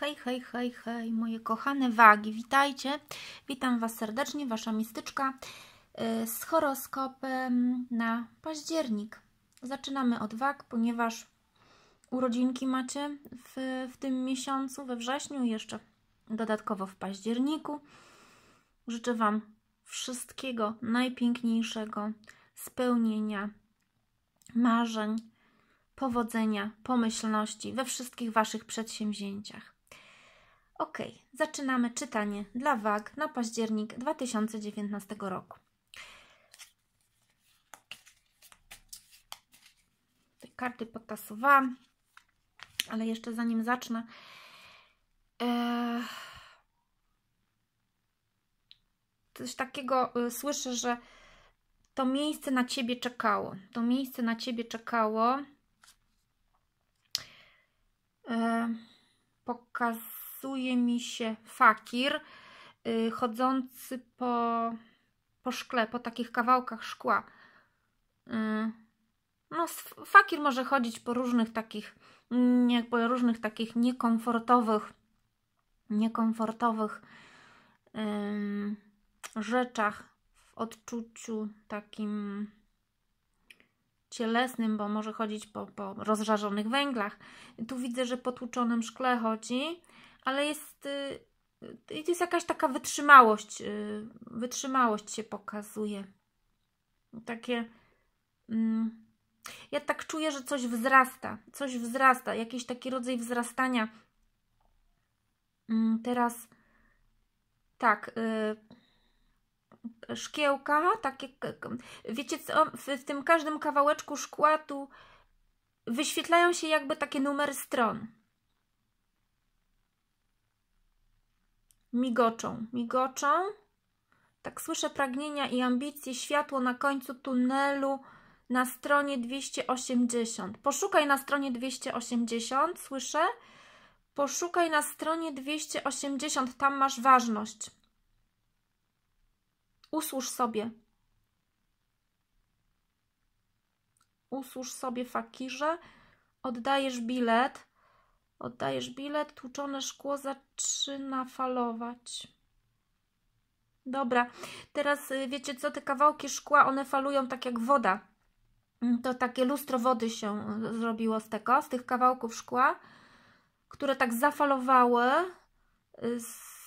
Hej, hej, hej, hej, moje kochane wagi, witajcie. Witam Was serdecznie, Wasza mistyczka y, z horoskopem na październik. Zaczynamy od wag, ponieważ urodzinki macie w, w tym miesiącu, we wrześniu, jeszcze dodatkowo w październiku. Życzę Wam wszystkiego najpiękniejszego, spełnienia marzeń, powodzenia, pomyślności we wszystkich Waszych przedsięwzięciach. Ok, zaczynamy czytanie dla WAG na październik 2019 roku. Te karty potasowałam, ale jeszcze zanim zacznę, e, coś takiego e, słyszę, że to miejsce na ciebie czekało. To miejsce na ciebie czekało. E, pokaz rysuje mi się fakir yy, chodzący po, po szkle, po takich kawałkach szkła. Yy. No, fakir może chodzić po różnych takich, mm, jakby różnych takich niekomfortowych, niekomfortowych rzeczach w odczuciu takim cielesnym, bo może chodzić po, po rozżarzonych węglach. Tu widzę, że po tłuczonym szkle chodzi ale jest, y, y, jest jakaś taka wytrzymałość, y, wytrzymałość się pokazuje. Takie. Mm, ja tak czuję, że coś wzrasta, coś wzrasta, jakiś taki rodzaj wzrastania. Mm, teraz tak szkiełka, takie, wiecie co, w, tym każdym kawałeczku szkła tu wyświetlają się jakby takie numery stron. migoczą, migoczą. Tak słyszę pragnienia i ambicje, światło na końcu tunelu na stronie 280. Poszukaj na stronie 280, słyszę? Poszukaj na stronie 280, tam masz ważność. Usłuż sobie. Usłuż sobie fakirze. Oddajesz bilet. Oddajesz bilet, tłuczone szkło zaczyna falować. Dobra, teraz y, wiecie co, te kawałki szkła, one falują tak jak woda. Mm, to takie lustro wody się y, zrobiło z tego, z tych kawałków szkła, które tak zafalowały. Y, z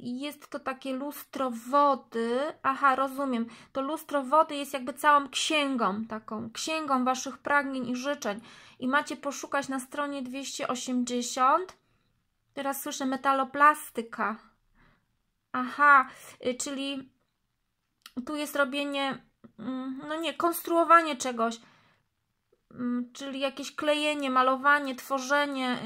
jest to takie lustro wody. Aha, rozumiem. To lustro wody jest jakby całą księgą, taką księgą waszych pragnień i życzeń. I macie poszukać na stronie 280. Teraz słyszę metaloplastyka. Aha, y, czyli tu jest robienie, mm, no nie, konstruowanie czegoś Mm, czyli jakieś klejenie, malowanie, tworzenie,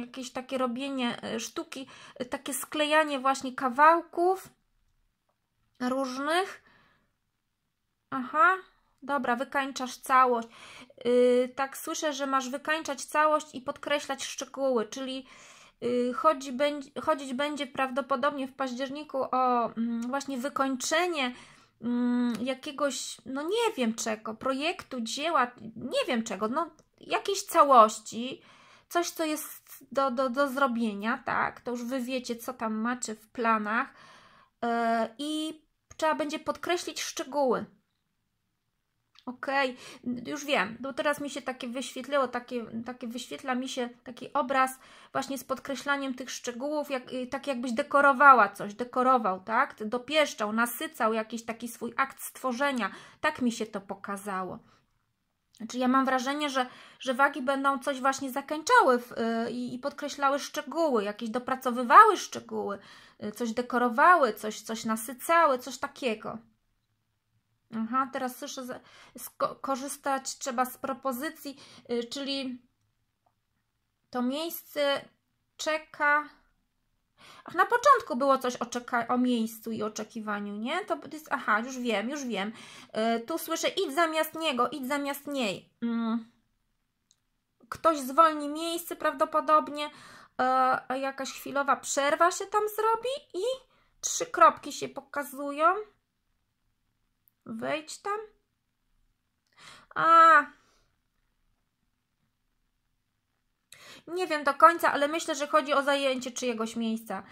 jakieś takie robienie y, sztuki, y, takie sklejanie właśnie kawałków różnych. Aha, dobra, wykańczasz całość. Y, tak słyszę, że masz wykańczać całość i podkreślać szczegóły, czyli chodzi, chodzić będzie prawdopodobnie w październiku o mm, właśnie wykończenie Mm, jakiegoś, no nie wiem czego, projektu, dzieła, nie wiem czego, no jakiejś całości, coś, co jest do, do, do zrobienia, tak? To już wy wiecie, co tam macie w planach yy, i trzeba będzie podkreślić szczegóły. Okej, okay. już wiem, bo no teraz mi się takie wyświetliło, takie, takie wyświetla mi się taki obraz właśnie z podkreślaniem tych szczegółów, jak, y, tak jakbyś dekorowała coś, dekorował, tak? Dopieszczał, nasycał jakiś taki swój akt stworzenia. Tak mi się to pokazało. Znaczy ja mam wrażenie, że, że wagi będą coś właśnie zakończały w, y, i, i podkreślały szczegóły, jakieś dopracowywały szczegóły, y, coś dekorowały, coś, coś nasycały, coś takiego. Aha, teraz słyszę, że korzystać trzeba z propozycji, y, czyli to miejsce czeka... Ach, na początku było coś o, czeka... o miejscu i oczekiwaniu, nie? To jest... Aha, już wiem, już wiem. Y, tu słyszę idź zamiast niego, idź zamiast niej. Mm. Ktoś zwolni miejsce prawdopodobnie, y, jakaś chwilowa przerwa się tam zrobi i trzy kropki się pokazują. Wejdź tam. A. Nie wiem do końca, ale myślę, że chodzi o zajęcie czyjegoś miejsca.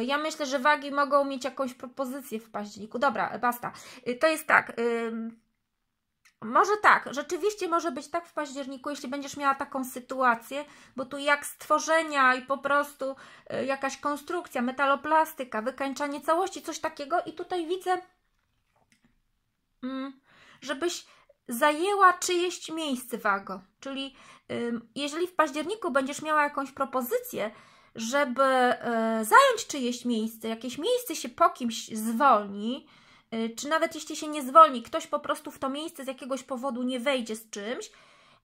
Y, ja myślę, że wagi mogą mieć jakąś propozycję w październiku. Dobra, basta. Y, to jest tak. może tak, rzeczywiście może być tak w październiku, jeśli będziesz miała taką sytuację, bo tu jak stworzenia i po prostu y, jakaś konstrukcja, metaloplastyka, wykańczanie całości, coś takiego i tutaj widzę Mm, żebyś zajęła czyjeś miejsce, wago. Czyli jeżeli w październiku będziesz miała jakąś propozycję, żeby e, zająć czyjeś miejsce, jakieś miejsce się po kimś zwolni, e, czy nawet jeśli się nie zwolni, ktoś po prostu w to miejsce z jakiegoś powodu nie wejdzie z czymś,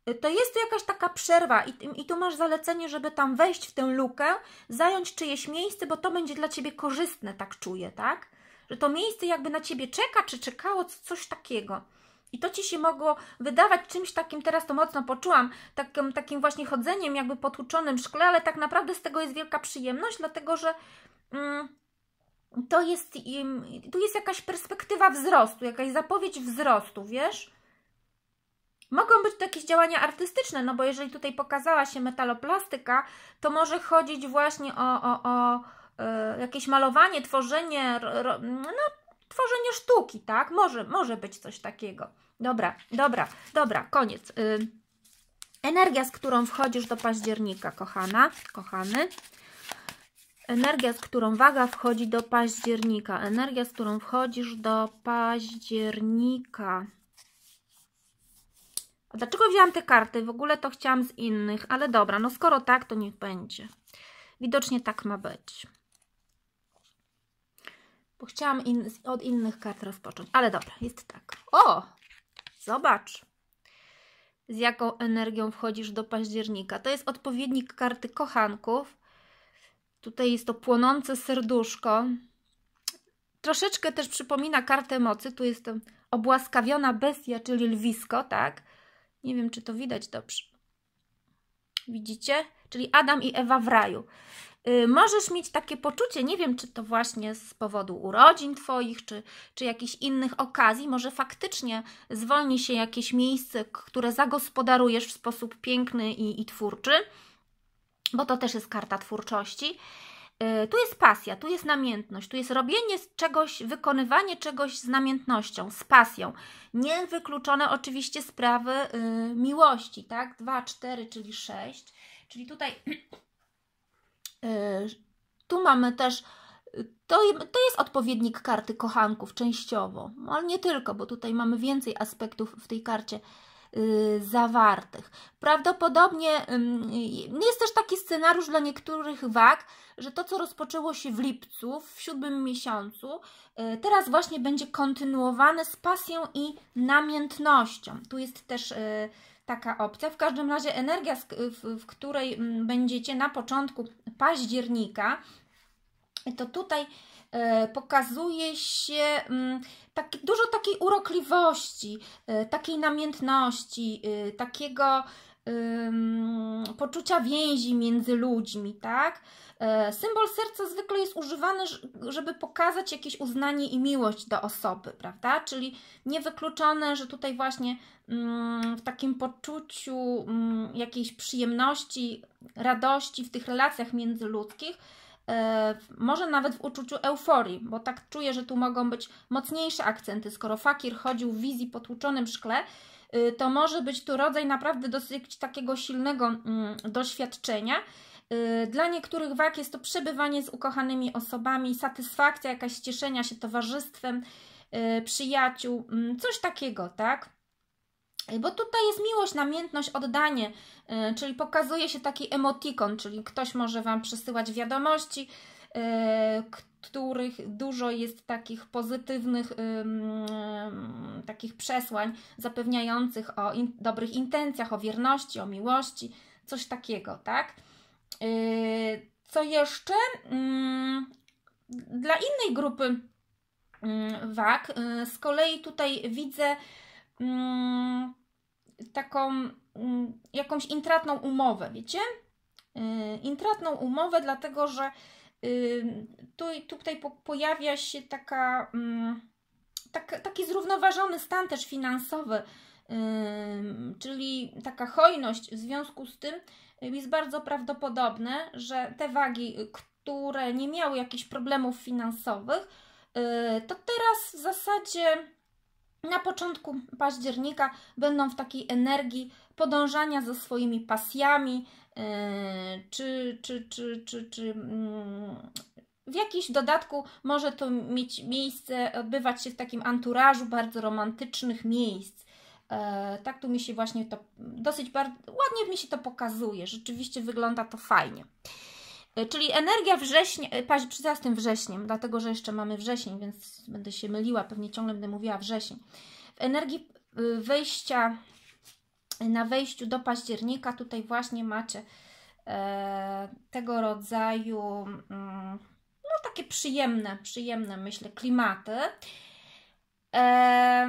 e, to jest to jakaś taka przerwa i, i tu masz zalecenie, żeby tam wejść w tę lukę, zająć czyjeś miejsce, bo to będzie dla Ciebie korzystne, tak czuję, tak? że to miejsce jakby na ciebie czeka, czy czekało coś takiego. I to ci się mogło wydawać czymś takim, teraz to mocno poczułam, takim, takim właśnie chodzeniem, jakby potłuczonym szkle, ale tak naprawdę z tego jest wielka przyjemność, dlatego że. Mm, to jest, tu jest jakaś perspektywa wzrostu, jakaś zapowiedź wzrostu, wiesz? Mogą być to jakieś działania artystyczne, no bo jeżeli tutaj pokazała się metaloplastyka, to może chodzić właśnie o, o, o E, jakieś malowanie, tworzenie, no, tworzenie sztuki, tak? Może, może być coś takiego. Dobra, dobra, dobra, koniec. Y, energia, z którą wchodzisz do października, kochana, kochany. Energia, z którą waga wchodzi do października. Energia, z którą wchodzisz do października. A dlaczego wziąłam te karty? W ogóle to chciałam z innych, ale dobra, no skoro tak, to niech będzie. Widocznie tak ma być bo chciałam in od innych kart rozpocząć. Ale dobra, jest tak. O! Zobacz, z jaką energią wchodzisz do października. To jest odpowiednik karty kochanków. Tutaj jest to płonące serduszko. Troszeczkę też przypomina kartę mocy. Tu jest obłaskawiona bestia, czyli lwisko, tak? Nie wiem, czy to widać dobrze. Widzicie? Czyli Adam i Ewa w raju. Y, możesz mieć takie poczucie, nie wiem czy to właśnie z powodu urodzin Twoich, czy, czy jakichś innych okazji, może faktycznie zwolni się jakieś miejsce, które zagospodarujesz w sposób piękny i, i twórczy, bo to też jest karta twórczości. Y, tu jest pasja, tu jest namiętność, tu jest robienie czegoś, wykonywanie czegoś z namiętnością, z pasją. Niewykluczone oczywiście sprawy y, miłości, tak? Dwa, cztery, czyli sześć. Czyli tutaj E, tu mamy też, to, to jest odpowiednik karty kochanków częściowo, ale nie tylko, bo tutaj mamy więcej aspektów w tej karcie y, zawartych. Prawdopodobnie jest też taki scenariusz dla niektórych wag, że to, co rozpoczęło się w lipcu, w siódmym miesiącu, y, teraz właśnie będzie kontynuowane z pasją i namiętnością. Tu jest też y, taka opcja. W każdym razie energia, w której mm, będziecie na początku października, to tutaj e, pokazuje się mm, tak, dużo takiej urokliwości, e, takiej namiętności, e, takiego poczucia więzi między ludźmi, tak? E, symbol serca zwykle jest używany, żeby pokazać jakieś uznanie i miłość do osoby, prawda? Czyli niewykluczone, że tutaj właśnie mm, w takim poczuciu mm, jakiejś przyjemności, radości w tych relacjach międzyludzkich, e, może nawet w uczuciu euforii, bo tak czuję, że tu mogą być mocniejsze akcenty, skoro fakir chodził w wizji potłuczonym szkle, Y, to może być tu rodzaj naprawdę dosyć takiego silnego mm, doświadczenia. Y, dla niektórych wag jest to przebywanie z ukochanymi osobami, satysfakcja, jakaś cieszenia się towarzystwem, y, przyjaciół, mm, coś takiego, tak? Bo tutaj jest miłość, namiętność, oddanie, czyli pokazuje się taki emotikon, czyli ktoś może Wam przesyłać wiadomości, których dużo jest takich pozytywnych takich przesłań zapewniających o in, dobrych intencjach, o wierności, o miłości, coś takiego, tak? Yy, co jeszcze? Yy, dla innej grupy yy, wag z kolei tutaj widzę taką jakąś intratną umowę, wiecie? Yy, intratną umowę, dlatego że tu, tutaj po, pojawia się taka, mm, tak, taki zrównoważony stan też finansowy, czyli taka hojność w związku z tym jest bardzo prawdopodobne, że te wagi, które nie miały jakichś problemów finansowych, y, to teraz w zasadzie na początku października będą w takiej energii podążania za swoimi pasjami, czy, czy, czy, czy, czy w jakimś dodatku może to mieć miejsce, odbywać się w takim anturażu bardzo romantycznych miejsc. tak tu mi się właśnie to dosyć bardzo, ładnie mi się to pokazuje. Rzeczywiście wygląda to fajnie. Czyli energia września, października z tym wrześniem, dlatego że jeszcze mamy wrzesień, więc będę się myliła, pewnie ciągle będę mówiła wrzesień. W energii wejścia na wejściu do października tutaj właśnie macie e, tego rodzaju mm, no takie przyjemne, przyjemne myślę klimaty. E,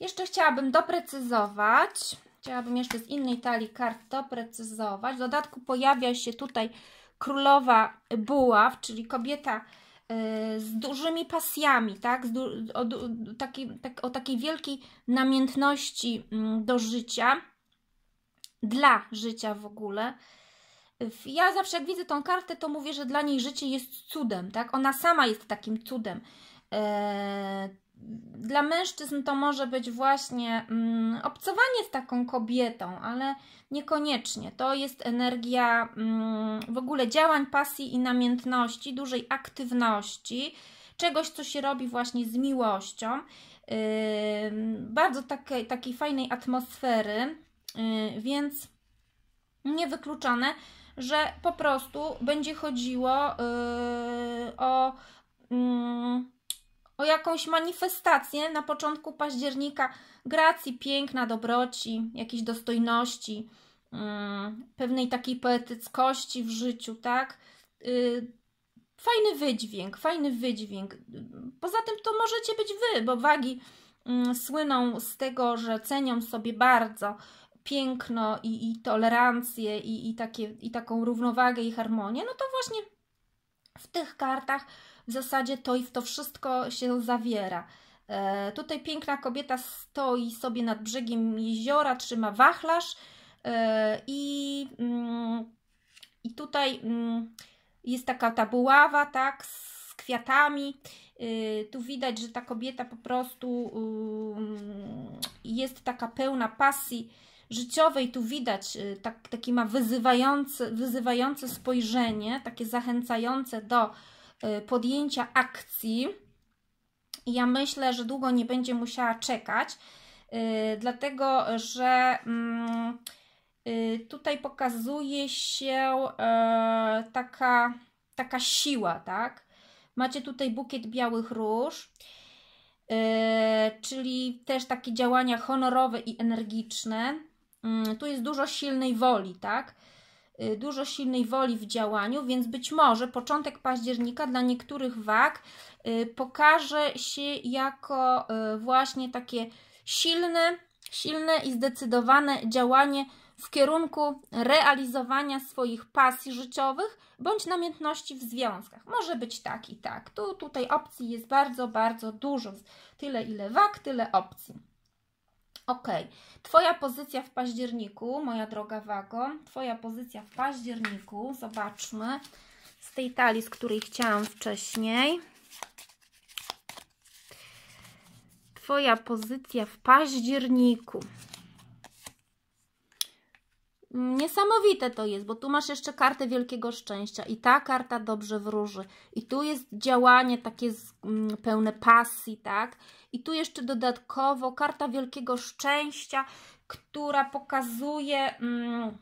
jeszcze chciałabym doprecyzować, chciałabym jeszcze z innej talii kart doprecyzować. W dodatku pojawia się tutaj królowa buław, czyli kobieta Y, z dużymi pasjami, tak? Du o, du taki, tak, o takiej wielkiej namiętności mm, do życia, dla życia w ogóle. Ja zawsze jak widzę tą kartę, to mówię, że dla niej życie jest cudem, tak? Ona sama jest takim cudem. Eee, dla mężczyzn to może być właśnie mm, obcowanie z taką kobietą, ale niekoniecznie. To jest energia mm, w ogóle działań, pasji i namiętności, dużej aktywności, czegoś, co się robi właśnie z miłością, yy, bardzo takiej, takiej fajnej atmosfery, yy, więc niewykluczone, że po prostu będzie chodziło yy, o mm, o jakąś manifestację na początku października gracji, piękna, dobroci, jakiejś dostojności, yy, pewnej takiej poetyckości w życiu, tak? Yy, fajny wydźwięk, fajny wydźwięk. Poza tym to możecie być wy, bo wagi yy, słyną z tego, że cenią sobie bardzo piękno i, i tolerancję i, i, takie, i taką równowagę i harmonię, no to właśnie w tych kartach w zasadzie to i w to wszystko się zawiera. E, tutaj piękna kobieta stoi sobie nad brzegiem jeziora, trzyma wachlarz e, i, mm, i tutaj mm, jest taka ta buława, tak, z kwiatami. E, tu widać, że ta kobieta po prostu mm, jest taka pełna pasji życiowej. Tu widać, e, tak, taki ma wyzywające, wyzywające spojrzenie, takie zachęcające do Y, podjęcia akcji. ja myślę, że długo nie będzie musiała czekać, y, dlatego że mm, y, tutaj pokazuje się e, taka, taka siła, tak? Macie tutaj bukiet białych róż, czyli też takie działania honorowe i energiczne. Mm, tu jest dużo silnej woli, tak? Y, dużo silnej woli w działaniu, więc być może początek października dla niektórych wag y, pokaże się jako y, właśnie takie silne, silne i zdecydowane działanie w kierunku realizowania swoich pasji życiowych bądź namiętności w związkach. Może być tak i tak. Tu tutaj opcji jest bardzo, bardzo dużo. Tyle ile wag, tyle opcji. Ok, Twoja pozycja w październiku, moja droga Wago, Twoja pozycja w październiku, zobaczmy z tej talii, z której chciałam wcześniej. Twoja pozycja w październiku. Niesamowite to jest, bo tu masz jeszcze kartę wielkiego szczęścia i ta karta dobrze wróży. I tu jest działanie takie z, mm, pełne pasji, tak? I tu jeszcze dodatkowo karta wielkiego szczęścia, która pokazuje... Mm,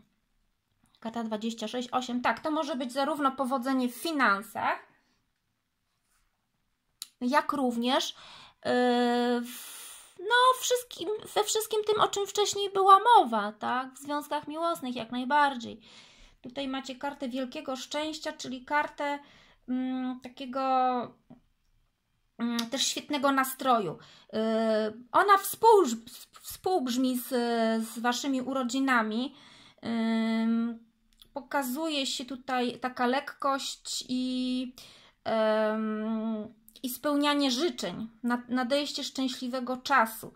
karta 26, 8, tak, to może być zarówno powodzenie w finansach, jak również yy, w no, wszystkim, we wszystkim tym, o czym wcześniej była mowa, tak? W związkach miłosnych jak najbardziej. Tutaj macie kartę wielkiego szczęścia, czyli kartę mm, takiego mm, też świetnego nastroju. Yy, ona współbrzmi z, z Waszymi urodzinami. Yy, pokazuje się tutaj taka lekkość i. Yy, i spełnianie życzeń, nadejście szczęśliwego czasu,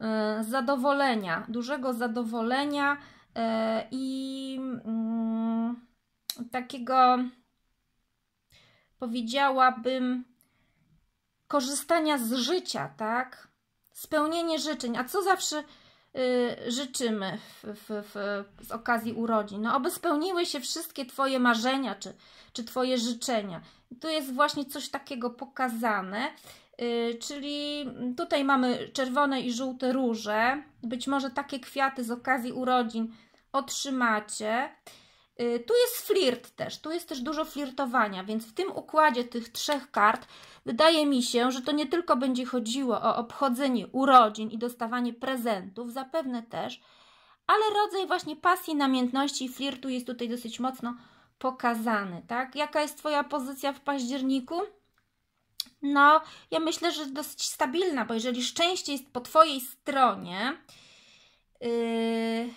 e, zadowolenia, dużego zadowolenia e, i mm, takiego powiedziałabym korzystania z życia, tak? Spełnienie życzeń. A co zawsze y, życzymy w, w, w, z okazji urodzin. No, aby spełniły się wszystkie Twoje marzenia czy, czy Twoje życzenia tu jest właśnie coś takiego pokazane. Y, czyli tutaj mamy czerwone i żółte róże. Być może takie kwiaty z okazji urodzin otrzymacie. Y, tu jest flirt też, tu jest też dużo flirtowania, więc w tym układzie tych trzech kart wydaje mi się, że to nie tylko będzie chodziło o obchodzenie urodzin i dostawanie prezentów, zapewne też, ale rodzaj właśnie pasji, namiętności i flirtu jest tutaj dosyć mocno pokazany, tak? Jaka jest Twoja pozycja w październiku? No, ja myślę, że dosyć stabilna, bo jeżeli szczęście jest po Twojej stronie, yy,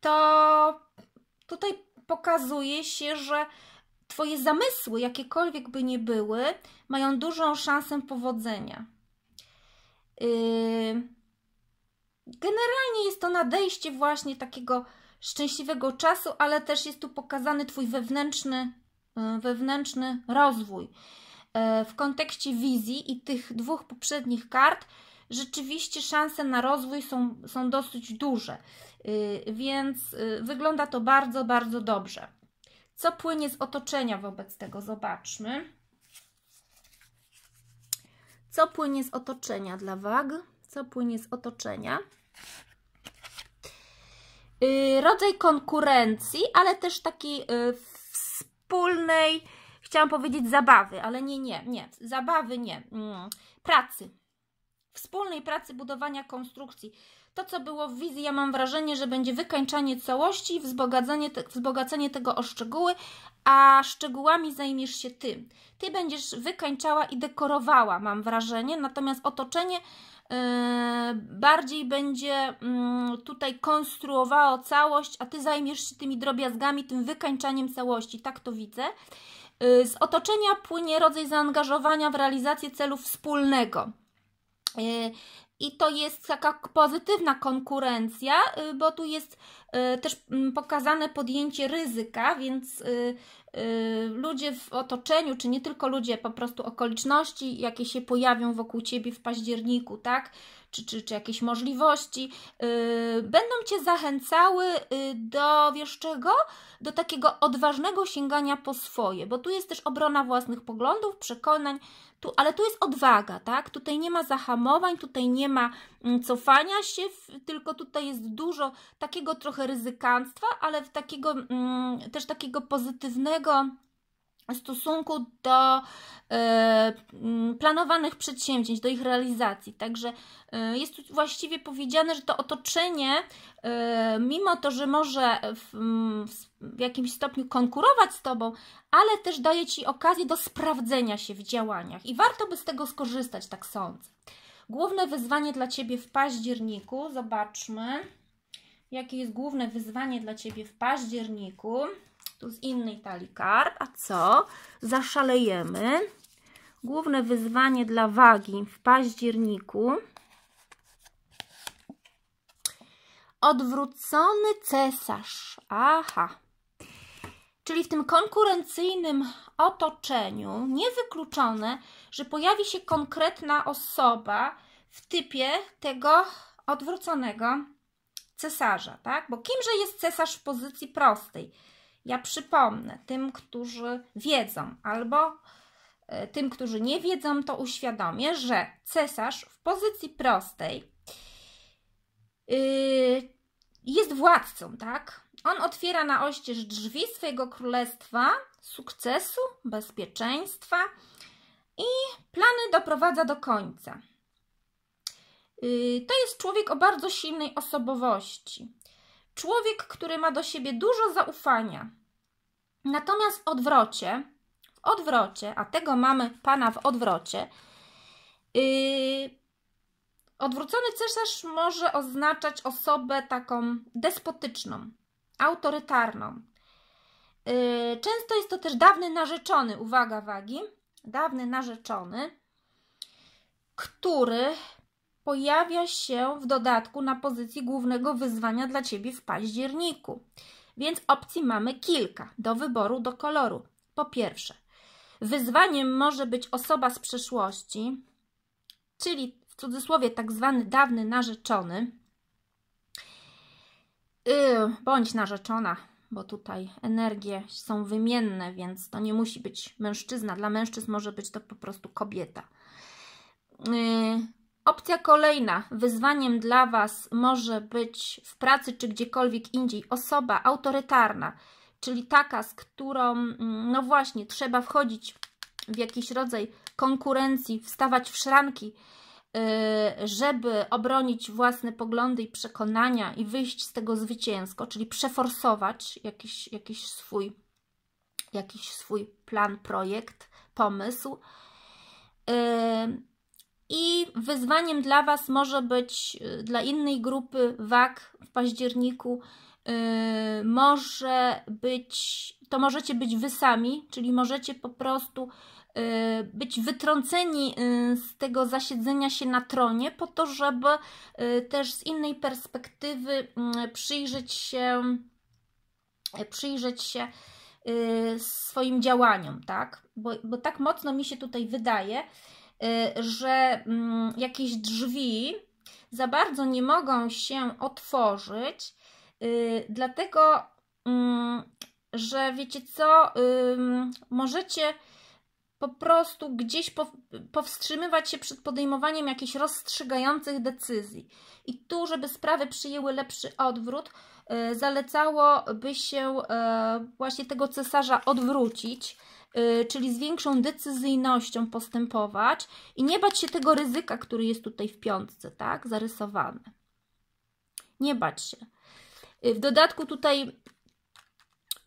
to tutaj pokazuje się, że Twoje zamysły, jakiekolwiek by nie były, mają dużą szansę powodzenia. Yy, generalnie jest to nadejście właśnie takiego szczęśliwego czasu, ale też jest tu pokazany Twój wewnętrzny, e, wewnętrzny rozwój. E, w kontekście wizji i tych dwóch poprzednich kart, rzeczywiście szanse na rozwój są, są dosyć duże, e, więc wygląda to bardzo, bardzo dobrze. Co płynie z otoczenia wobec tego? Zobaczmy. Co płynie z otoczenia dla wag? Co płynie z otoczenia? Y, rodzaj konkurencji, ale też takiej y, wspólnej, chciałam powiedzieć zabawy, ale nie, nie, nie, zabawy nie, mm, pracy. Wspólnej pracy budowania konstrukcji. To, co było w wizji, ja mam wrażenie, że będzie wykańczanie całości, wzbogacenie, te, wzbogacenie tego o szczegóły, a szczegółami zajmiesz się ty. Ty będziesz wykańczała i dekorowała, mam wrażenie, natomiast otoczenie Yy, bardziej będzie mm, tutaj konstruowało całość, a Ty zajmiesz się tymi drobiazgami, tym wykańczaniem całości, tak to widzę. Yy, z otoczenia płynie rodzaj zaangażowania w realizację celu wspólnego. Yy, I to jest taka pozytywna konkurencja, bo tu jest też mm, pokazane podjęcie ryzyka, więc Y, ludzie w otoczeniu, czy nie tylko ludzie, po prostu okoliczności, jakie się pojawią wokół ciebie w październiku, tak? czy, czy, czy jakieś możliwości, yy, będą Cię zachęcały yy, do, wiesz czego? Do takiego odważnego sięgania po swoje, bo tu jest też obrona własnych poglądów, przekonań, tu, ale tu jest odwaga, tak? Tutaj nie ma zahamowań, tutaj nie ma mm, cofania się, w, tylko tutaj jest dużo takiego trochę ryzykanstwa, ale w takiego, mm, też takiego pozytywnego stosunku do e, planowanych przedsięwzięć, do ich realizacji. Także e, jest tu właściwie powiedziane, że to otoczenie, e, mimo to, że może w, w, jakimś stopniu konkurować z Tobą, ale też daje Ci okazję do sprawdzenia się w działaniach i warto by z tego skorzystać, tak sądzę. Główne wyzwanie dla Ciebie w październiku, zobaczmy jakie jest główne wyzwanie dla Ciebie w październiku. Tu z innej talii kart. A co? Zaszalejemy. Główne wyzwanie dla wagi w październiku. Odwrócony cesarz. Aha. Czyli w tym konkurencyjnym otoczeniu niewykluczone, że pojawi się konkretna osoba w typie tego odwróconego cesarza, tak? Bo kimże jest cesarz w pozycji prostej? Ja przypomnę tym, którzy wiedzą, albo e, tym, którzy nie wiedzą, to uświadomię, że cesarz w pozycji prostej y, jest władcą, tak? On otwiera na oścież drzwi swojego królestwa, sukcesu, bezpieczeństwa i plany doprowadza do końca. Y, to jest człowiek o bardzo silnej osobowości. Człowiek, który ma do siebie dużo zaufania. Natomiast w odwrocie, w odwrocie, a tego mamy pana w odwrocie, yy, Odwrócony cesarz może oznaczać osobę taką despotyczną, autorytarną. Yy, często jest to też dawny narzeczony, uwaga, wagi, dawny narzeczony, który pojawia się w dodatku na pozycji głównego wyzwania dla Ciebie w październiku. Więc opcji mamy kilka do wyboru, do koloru. Po pierwsze, wyzwaniem może być osoba z przeszłości, czyli w cudzysłowie tak zwany dawny narzeczony, yy, bądź narzeczona, bo tutaj energie są wymienne, więc to nie musi być mężczyzna. Dla mężczyzn może być to po prostu kobieta. Yy, Opcja kolejna, wyzwaniem dla Was może być w pracy czy gdziekolwiek indziej osoba autorytarna, czyli taka, z którą, mm, no właśnie, trzeba wchodzić w jakiś rodzaj konkurencji, wstawać w szranki, y, żeby obronić własne poglądy i przekonania i wyjść z tego zwycięsko, czyli przeforsować jakiś, jakiś, swój, jakiś swój plan, projekt, pomysł. Y, i wyzwaniem dla Was może być y, dla innej grupy WAG w październiku y, może być, to możecie być Wy sami, czyli możecie po prostu y, być wytrąceni z tego zasiedzenia się na tronie, po to, żeby też z innej perspektywy mm, przyjrzeć się, przyjrzeć się swoim działaniom, tak? Bo, bo tak mocno mi się tutaj wydaje, Y, że mm, jakieś drzwi za bardzo nie mogą się otworzyć, y, dlatego, mm, że wiecie co, możecie po prostu gdzieś powstrzymywać się przed podejmowaniem jakichś rozstrzygających decyzji. I tu, żeby sprawy przyjęły lepszy odwrót, y, zalecałoby się e, właśnie tego cesarza odwrócić, Y, czyli z większą decyzyjnością postępować i nie bać się tego ryzyka, który jest tutaj w piątce, tak, zarysowany. Nie bać się. Y, w dodatku tutaj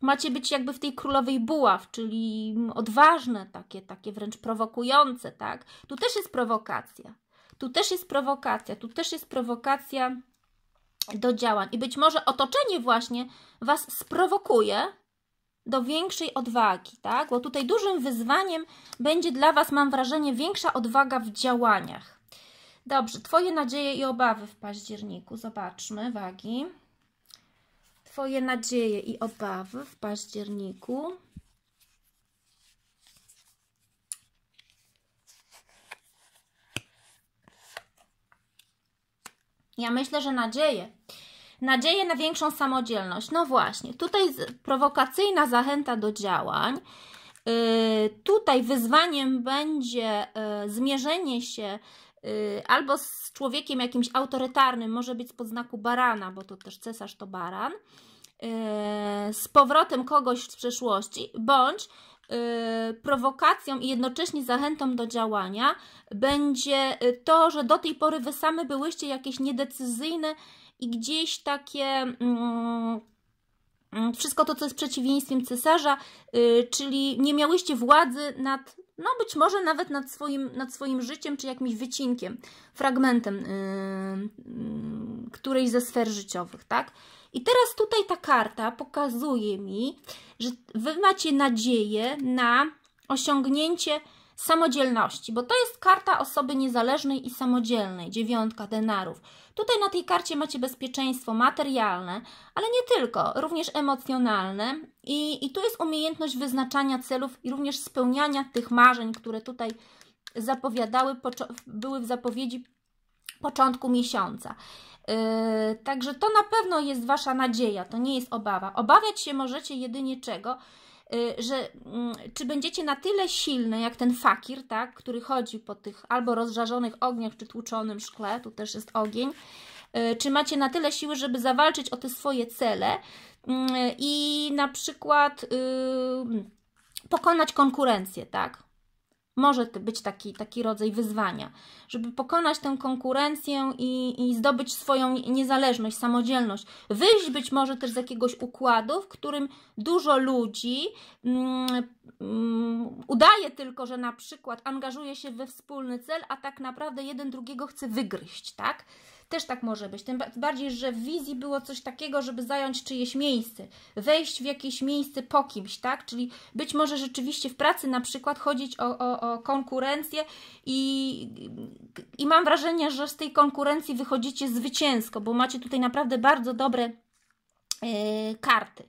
macie być jakby w tej królowej buław, czyli odważne, takie, takie wręcz prowokujące, tak? Tu też jest prowokacja. Tu też jest prowokacja, tu też jest prowokacja do działań. I być może otoczenie właśnie Was sprowokuje do większej odwagi, tak? Bo tutaj dużym wyzwaniem będzie dla Was, mam wrażenie, większa odwaga w działaniach. Dobrze, Twoje nadzieje i obawy w październiku. Zobaczmy, wagi. Twoje nadzieje i obawy w październiku. Ja myślę, że nadzieje. Nadzieje na większą samodzielność. No właśnie, tutaj prowokacyjna zachęta do działań. Y, tutaj wyzwaniem będzie y, zmierzenie się y, albo z człowiekiem jakimś autorytarnym, może być pod znaku barana, bo to też cesarz to baran, z powrotem kogoś z przeszłości, bądź prowokacją i jednocześnie zachętą do działania będzie to, że do tej pory wy same byłyście jakieś niedecyzyjne, i gdzieś takie mm, mm, wszystko to, co jest przeciwieństwem cesarza, y, czyli nie miałyście władzy nad, no być może nawet nad swoim, nad swoim życiem, czy jakimś wycinkiem, fragmentem yy, mm, którejś ze sfer życiowych, tak? I teraz tutaj ta karta pokazuje mi, że Wy macie nadzieję na osiągnięcie samodzielności, bo to jest karta osoby niezależnej i samodzielnej, dziewiątka denarów. Tutaj na tej karcie macie bezpieczeństwo materialne, ale nie tylko, również emocjonalne i, i tu jest umiejętność wyznaczania celów i również spełniania tych marzeń, które tutaj zapowiadały, były w zapowiedzi początku miesiąca. Yy, także to na pewno jest Wasza nadzieja, to nie jest obawa. Obawiać się możecie jedynie czego? Y, że mm, czy będziecie na tyle silny, jak ten fakir, tak, który chodzi po tych albo rozżarzonych ogniach, czy tłuczonym szkle, tu też jest ogień, y, czy macie na tyle siły, żeby zawalczyć o te swoje cele mm, i na przykład y, pokonać konkurencję, tak? może być taki, taki rodzaj wyzwania, żeby pokonać tę konkurencję i, i zdobyć swoją niezależność, samodzielność, wyjść być może też z jakiegoś układu, w którym dużo ludzi mm, mm udaje tylko, że na przykład angażuje się we wspólny cel, a tak naprawdę jeden drugiego chce wygryźć, tak? Też tak może być. Tym bardziej, że w wizji było coś takiego, żeby zająć czyjeś miejsce, wejść w jakieś miejsce po kimś, tak? Czyli być może rzeczywiście w pracy na przykład chodzić o, o, o konkurencję i, i mam wrażenie, że z tej konkurencji wychodzicie zwycięsko, bo macie tutaj naprawdę bardzo dobre yy, karty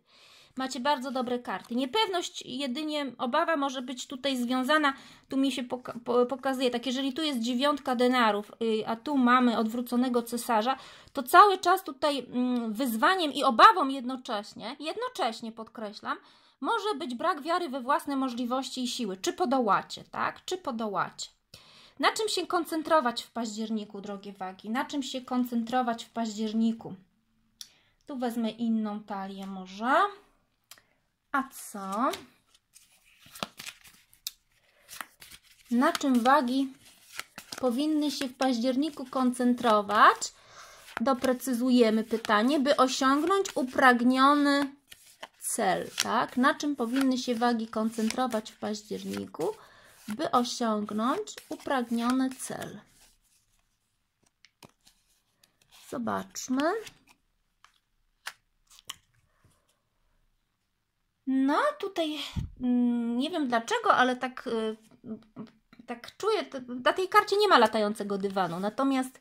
macie bardzo dobre karty. Niepewność, jedynie obawa może być tutaj związana, tu mi się poka pokazuje, tak jeżeli tu jest dziewiątka denarów, y, a tu mamy odwróconego cesarza, to cały czas tutaj mm, wyzwaniem i obawą jednocześnie, jednocześnie podkreślam, może być brak wiary we własne możliwości i siły. Czy podołacie, tak? Czy podołacie? Na czym się koncentrować w październiku, drogie wagi? Na czym się koncentrować w październiku? Tu wezmę inną talię może. A co? Na czym wagi powinny się w październiku koncentrować? Doprecyzujemy pytanie, by osiągnąć upragniony cel, tak? Na czym powinny się wagi koncentrować w październiku, by osiągnąć upragniony cel? Zobaczmy. No, tutaj mm, nie wiem dlaczego, ale tak, y, tak czuję. Na tej karcie nie ma latającego dywanu. Natomiast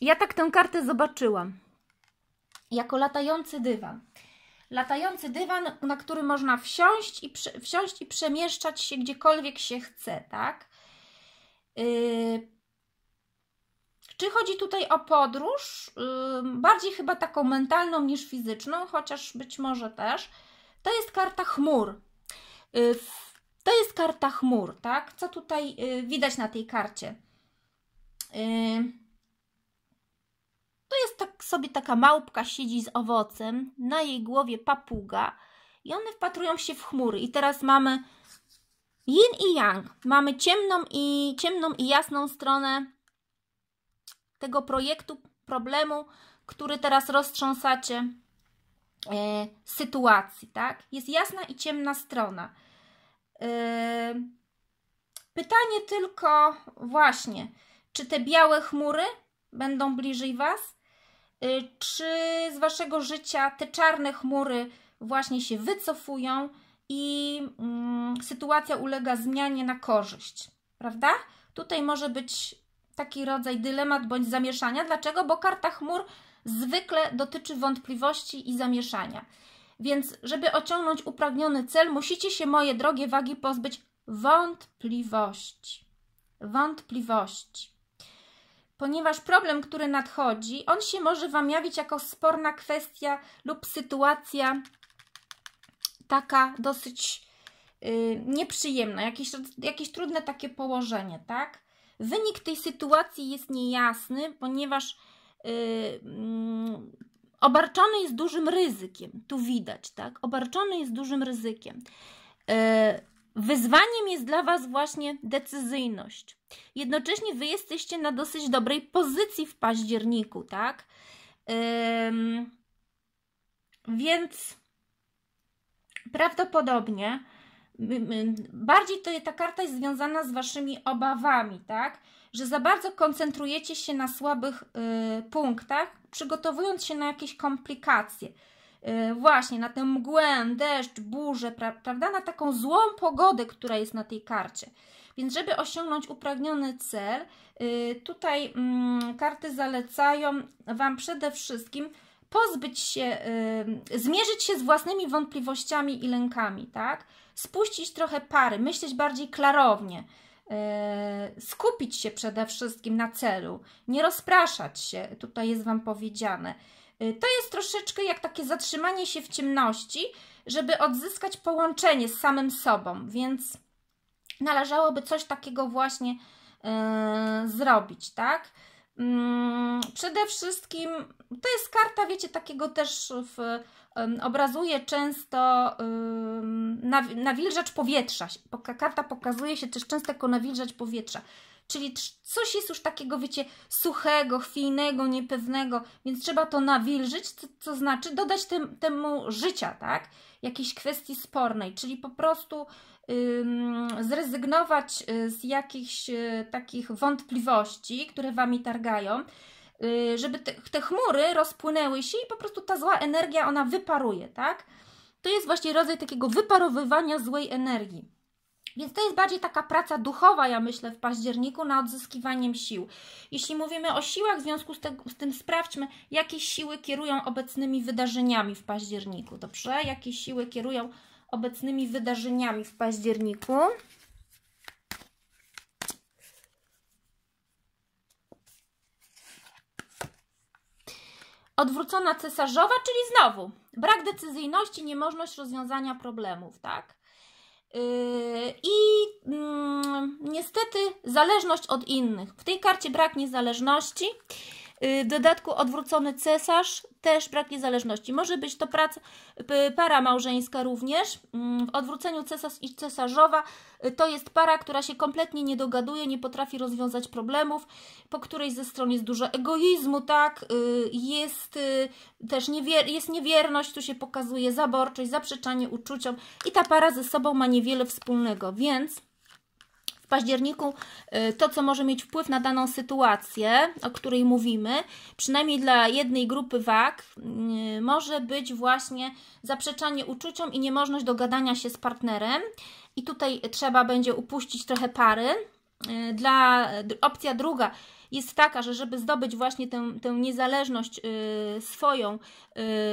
ja tak tę kartę zobaczyłam. Jako latający dywan. Latający dywan, na który można wsiąść i, wsiąść i przemieszczać się gdziekolwiek się chce, tak? Yy, czy chodzi tutaj o podróż? Yy, bardziej chyba taką mentalną niż fizyczną, chociaż być może też. To jest karta chmur. Y, to jest karta chmur, tak? Co tutaj y, widać na tej karcie? Y, to jest tak sobie taka małpka siedzi z owocem, na jej głowie papuga i one wpatrują się w chmury. I teraz mamy yin i yang. Mamy ciemną i, ciemną i jasną stronę tego projektu, problemu, który teraz roztrząsacie E, sytuacji, tak? Jest jasna i ciemna strona. E, pytanie tylko właśnie, czy te białe chmury będą bliżej Was? E, czy z Waszego życia te czarne chmury właśnie się wycofują i mm, sytuacja ulega zmianie na korzyść, prawda? Tutaj może być taki rodzaj dylemat bądź zamieszania. Dlaczego? Bo karta chmur zwykle dotyczy wątpliwości i zamieszania. Więc, żeby osiągnąć upragniony cel, musicie się, moje drogie wagi, pozbyć wątpliwości. Wątpliwości. Ponieważ problem, który nadchodzi, on się może Wam jawić jako sporna kwestia lub sytuacja taka dosyć yy, nieprzyjemna, jakieś, jakieś trudne takie położenie, tak? Wynik tej sytuacji jest niejasny, ponieważ Y, mm, obarczony jest dużym ryzykiem. Tu widać, tak? Obarczony jest dużym ryzykiem. Y, wyzwaniem jest dla Was właśnie decyzyjność. Jednocześnie Wy jesteście na dosyć dobrej pozycji w październiku, tak? więc prawdopodobnie bardziej to ta karta jest związana z Waszymi obawami, tak? że za bardzo koncentrujecie się na słabych y, punktach, przygotowując się na jakieś komplikacje. Y, właśnie na tę mgłę, deszcz, burzę, pra, prawda? Na taką złą pogodę, która jest na tej karcie. Więc, żeby osiągnąć upragniony cel, y, tutaj mm, karty zalecają Wam przede wszystkim pozbyć się, y, zmierzyć się z własnymi wątpliwościami i lękami, tak? Spuścić trochę pary, myśleć bardziej klarownie E, skupić się przede wszystkim na celu, nie rozpraszać się, tutaj jest Wam powiedziane. E, to jest troszeczkę jak takie zatrzymanie się w ciemności, żeby odzyskać połączenie z samym sobą, więc należałoby coś takiego właśnie yy, zrobić, tak? Yy, przede wszystkim to jest karta, wiecie, takiego też w obrazuje często nawilżacz powietrza. Karta pokazuje się też często jako nawilżacz powietrza. Czyli coś jest już takiego, wiecie, suchego, chwiejnego, niepewnego, więc trzeba to nawilżyć, co, co znaczy dodać tem, temu życia, tak? Jakiejś kwestii spornej, czyli po prostu ym, zrezygnować e, z jakichś y, takich wątpliwości, które Wami targają, Y, żeby te, te chmury rozpłynęły się i po prostu ta zła energia, ona wyparuje, tak? To jest właśnie rodzaj takiego wyparowywania złej energii. Więc to jest bardziej taka praca duchowa, ja myślę, w październiku na odzyskiwaniem sił. Jeśli mówimy o siłach, w związku z, te, z, tym sprawdźmy, jakie siły kierują obecnymi wydarzeniami w październiku. Dobrze? Jakie siły kierują obecnymi wydarzeniami w październiku? Odwrócona cesarzowa, czyli znowu brak decyzyjności, niemożność rozwiązania problemów, tak? Yy, I mm, niestety zależność od innych. W tej karcie brak niezależności. W y, dodatku odwrócony cesarz, też brak niezależności. Może być to praca, para małżeńska również. Mm, w odwróceniu cesarz i cesarzowa y, to jest para, która się kompletnie nie dogaduje, nie potrafi rozwiązać problemów, po której ze stron jest dużo egoizmu, tak? Y, jest też niewier jest niewierność, tu się pokazuje zaborczość, zaprzeczanie uczuciom i ta para ze sobą ma niewiele wspólnego, więc październiku y, to, co może mieć wpływ na daną sytuację, o której mówimy, przynajmniej dla jednej grupy wag, y, może być właśnie zaprzeczanie uczuciom i niemożność dogadania się z partnerem. I tutaj trzeba będzie upuścić trochę pary. Y, dla, opcja druga jest taka, że żeby zdobyć właśnie tę, tę niezależność swoją,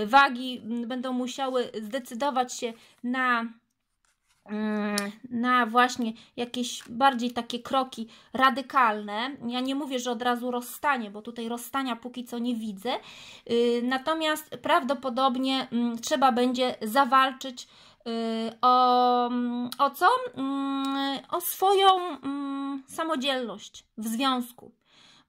wagi będą musiały zdecydować się na Mm, na właśnie jakieś bardziej takie kroki radykalne. Ja nie mówię, że od razu rozstanie, bo tutaj rozstania póki co nie widzę. Y, natomiast prawdopodobnie mm, trzeba będzie zawalczyć y, o, o co? Mm, o swoją samodzielność w związku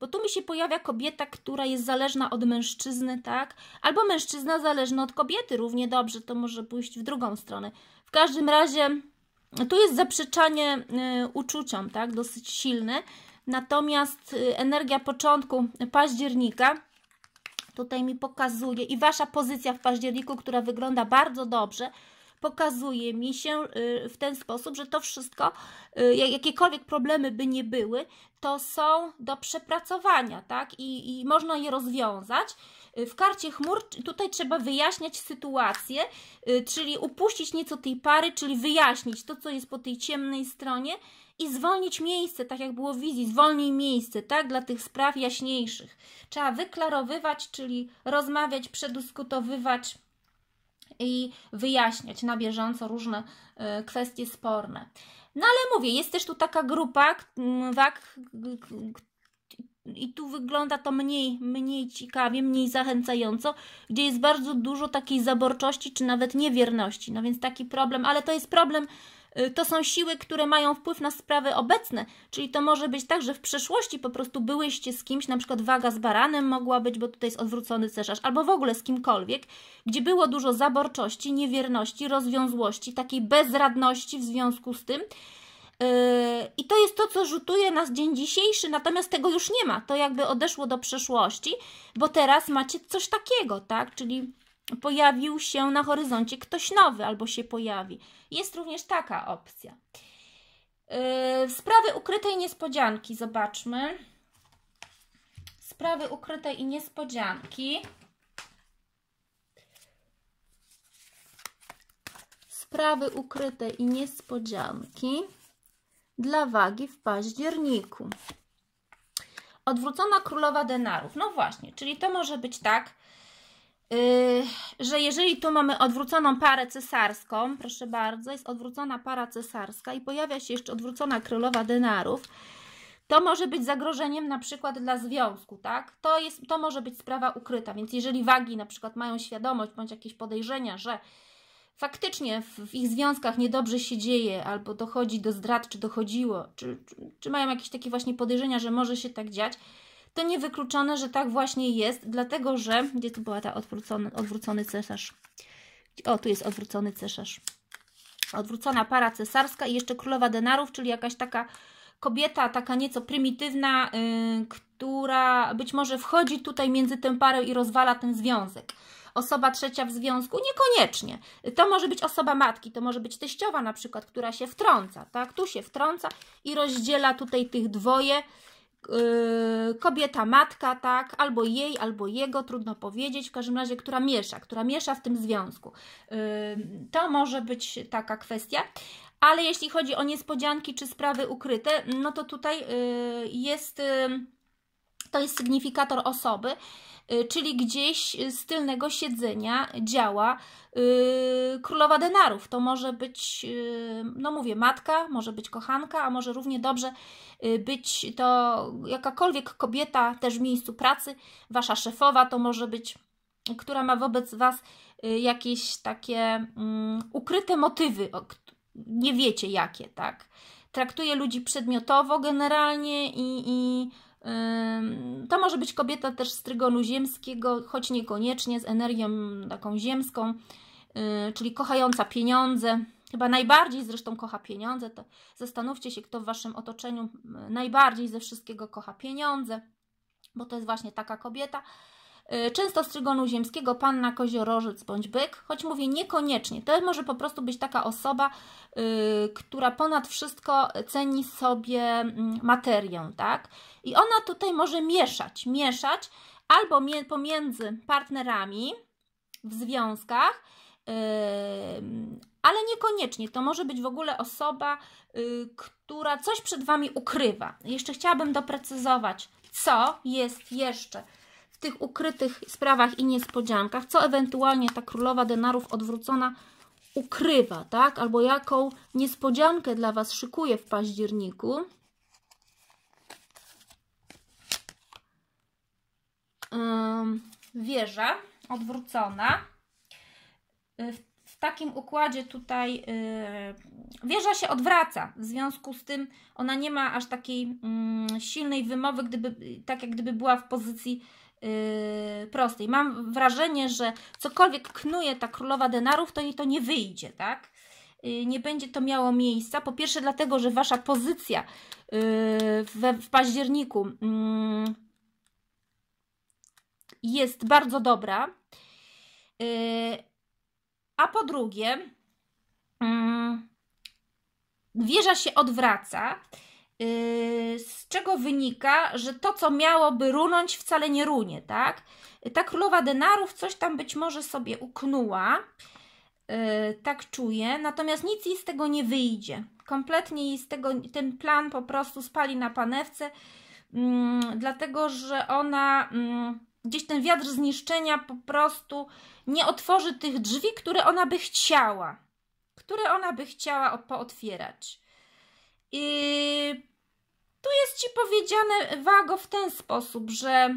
bo tu mi się pojawia kobieta, która jest zależna od mężczyzny, tak? Albo mężczyzna zależny od kobiety, równie dobrze to może pójść w drugą stronę. W każdym razie tu jest zaprzeczanie y, uczuciom, tak, dosyć silne. Natomiast y, energia początku października tutaj mi pokazuje i Wasza pozycja w październiku, która wygląda bardzo dobrze, pokazuje mi się y, w ten sposób, że to wszystko, y, jakiekolwiek problemy by nie były, to są do przepracowania, tak? I, i można je rozwiązać. Y, w karcie chmur tutaj trzeba wyjaśniać sytuację, czyli upuścić nieco tej pary, czyli wyjaśnić to, co jest po tej ciemnej stronie i zwolnić miejsce, tak jak było w wizji, zwolnij miejsce, tak, dla tych spraw jaśniejszych. Trzeba wyklarowywać, czyli rozmawiać, przedyskutowywać, i wyjaśniać na bieżąco różne e, kwestie sporne. No ale mówię, jest też tu taka grupa i tu wygląda to mniej, mniej ciekawie, mniej zachęcająco, gdzie jest bardzo dużo takiej zaborczości czy nawet niewierności. No więc taki problem, ale to jest problem Y, to są siły, które mają wpływ na sprawy obecne, czyli to może być tak, że w przeszłości po prostu byłyście z kimś, na przykład waga z baranem mogła być, bo tutaj jest odwrócony cesarz, albo w ogóle z kimkolwiek, gdzie było dużo zaborczości, niewierności, rozwiązłości, takiej bezradności w związku z tym, y, i to jest to, co rzutuje nas dzień dzisiejszy, natomiast tego już nie ma. To jakby odeszło do przeszłości, bo teraz macie coś takiego, tak? Czyli pojawił się na horyzoncie ktoś nowy albo się pojawi. Jest również taka opcja. Yy, sprawy ukrytej niespodzianki, zobaczmy. Sprawy ukrytej i niespodzianki. Sprawy ukrytej i niespodzianki dla wagi w październiku. Odwrócona królowa denarów. No właśnie, czyli to może być tak, Yy, że jeżeli tu mamy odwróconą parę cesarską, proszę bardzo, jest odwrócona para cesarska i pojawia się jeszcze odwrócona królowa denarów, to może być zagrożeniem na przykład dla związku, tak? To, jest, to może być sprawa ukryta, więc jeżeli wagi na przykład mają świadomość bądź jakieś podejrzenia, że faktycznie w, w ich związkach niedobrze się dzieje albo dochodzi do zdrad, czy dochodziło, czy, czy, czy mają jakieś takie właśnie podejrzenia, że może się tak dziać, to niewykluczone, że tak właśnie jest, dlatego że... Gdzie tu była ta odwrócony, odwrócony cesarz? O, tu jest odwrócony cesarz. Odwrócona para cesarska i jeszcze królowa denarów, czyli jakaś taka kobieta, taka nieco prymitywna, yy, która być może wchodzi tutaj między tę parę i rozwala ten związek osoba trzecia w związku? Niekoniecznie. To może być osoba matki, to może być teściowa na przykład, która się wtrąca, tak? Tu się wtrąca i rozdziela tutaj tych dwoje Y, kobieta, matka, tak, albo jej, albo jego, trudno powiedzieć, w każdym razie, która miesza, która miesza w tym związku. Y, to może być taka kwestia. Ale jeśli chodzi o niespodzianki czy sprawy ukryte, no to tutaj y, jest to jest sygnifikator osoby, y, czyli gdzieś z tylnego siedzenia działa y, królowa denarów. To może być, y, no mówię, matka, może być kochanka, a może równie dobrze być to jakakolwiek kobieta też w miejscu pracy, wasza szefowa to może być, która ma wobec was jakieś takie mm, ukryte motywy, nie wiecie jakie, tak? Traktuje ludzi przedmiotowo generalnie i, i to może być kobieta też z trygonu ziemskiego, choć niekoniecznie, z energią taką ziemską, y, czyli kochająca pieniądze. Chyba najbardziej zresztą kocha pieniądze. To zastanówcie się, kto w Waszym otoczeniu y, najbardziej ze wszystkiego kocha pieniądze, bo to jest właśnie taka kobieta. E, często z trygonu ziemskiego panna, koziorożec bądź byk, choć mówię niekoniecznie. To może po prostu być taka osoba, e, która ponad wszystko ceni sobie mm, materię, tak? I ona tutaj może mieszać, mieszać albo pomiędzy partnerami w związkach, e, ale niekoniecznie. To może być w ogóle osoba, która coś przed Wami ukrywa. Jeszcze chciałabym doprecyzować, co jest jeszcze tych ukrytych sprawach i niespodziankach, co ewentualnie ta królowa denarów odwrócona ukrywa, tak? Albo jaką niespodziankę dla Was szykuje w październiku. wieża odwrócona. Y, w takim układzie tutaj y, wieża się odwraca, w związku z tym ona nie ma aż takiej mm, silnej wymowy, gdyby, tak jak gdyby była w pozycji Yy, prostej. Mam wrażenie, że cokolwiek knuje ta królowa denarów, to jej to nie wyjdzie, tak? Yy, nie będzie to miało miejsca. Po pierwsze, dlatego, że wasza pozycja yy, w październiku mm, jest bardzo dobra. A po drugie, mm, wieża się odwraca Yy, z czego wynika, że to, co miałoby runąć, wcale nie runie, tak? Ta królowa denarów coś tam być może sobie uknuła, yy, tak czuję, natomiast nic jej z tego nie wyjdzie. Kompletnie jej z tego, ten plan po prostu spali na panewce, mm, dlatego że ona mm, gdzieś ten wiatr zniszczenia po prostu nie otworzy tych drzwi, które ona by chciała, które ona by chciała pootwierać. I yy, tu jest Ci powiedziane, Wago, w ten sposób, że